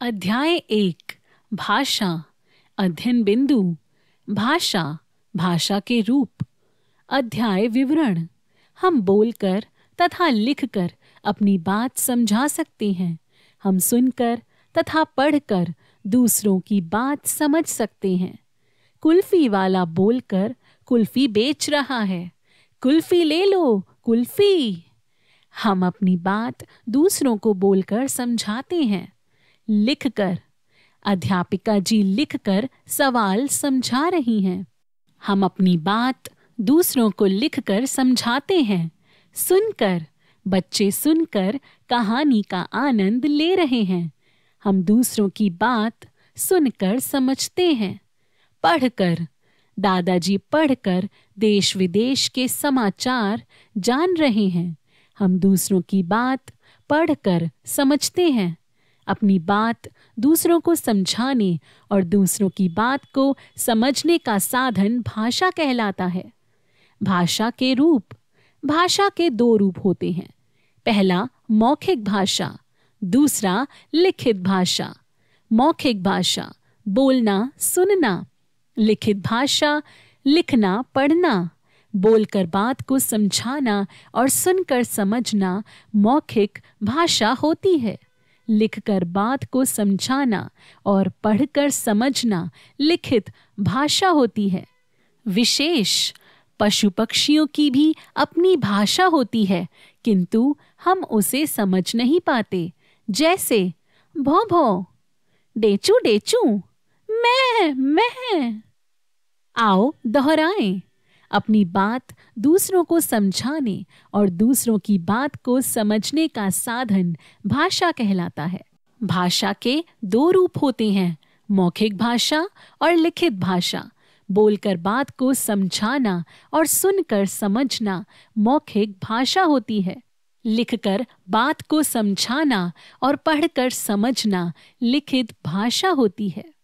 अध्याय एक भाषा अध्ययन बिंदु भाषा भाषा के रूप अध्याय विवरण हम बोलकर तथा लिखकर अपनी बात समझा सकते हैं हम सुनकर तथा पढ़कर दूसरों की बात समझ सकते हैं कुल्फी वाला बोलकर कुल्फी बेच रहा है कुल्फी ले लो कुल्फी हम अपनी बात दूसरों को बोलकर समझाते हैं लिखकर अध्यापिका जी लिखकर सवाल समझा रही हैं हम अपनी बात दूसरों को लिखकर समझाते हैं सुनकर बच्चे सुनकर कहानी का आनंद ले रहे हैं हम दूसरों की बात सुनकर समझते हैं पढ़कर दादाजी पढ़कर देश विदेश के समाचार जान रहे हैं हम दूसरों की बात पढ़कर समझते हैं अपनी बात दूसरों को समझाने और दूसरों की बात को समझने का साधन भाषा कहलाता है भाषा के रूप भाषा के दो रूप होते हैं पहला मौखिक भाषा दूसरा लिखित भाषा मौखिक भाषा बोलना सुनना लिखित भाषा लिखना पढ़ना बोलकर बात को समझाना और सुनकर समझना मौखिक भाषा होती है लिखकर बात को समझाना और पढ़कर समझना लिखित भाषा होती है विशेष पशु पक्षियों की भी अपनी भाषा होती है किंतु हम उसे समझ नहीं पाते जैसे भो भो डेचू डेचू मैं मैं आओ दोहराएं अपनी बात दूसरों को समझाने और दूसरों की बात को समझने का साधन भाषा कहलाता है भाषा के दो रूप होते हैं मौखिक भाषा और लिखित भाषा बोलकर बात को समझाना और सुनकर समझना मौखिक भाषा होती है लिखकर बात को समझाना और पढ़कर समझना लिखित भाषा होती है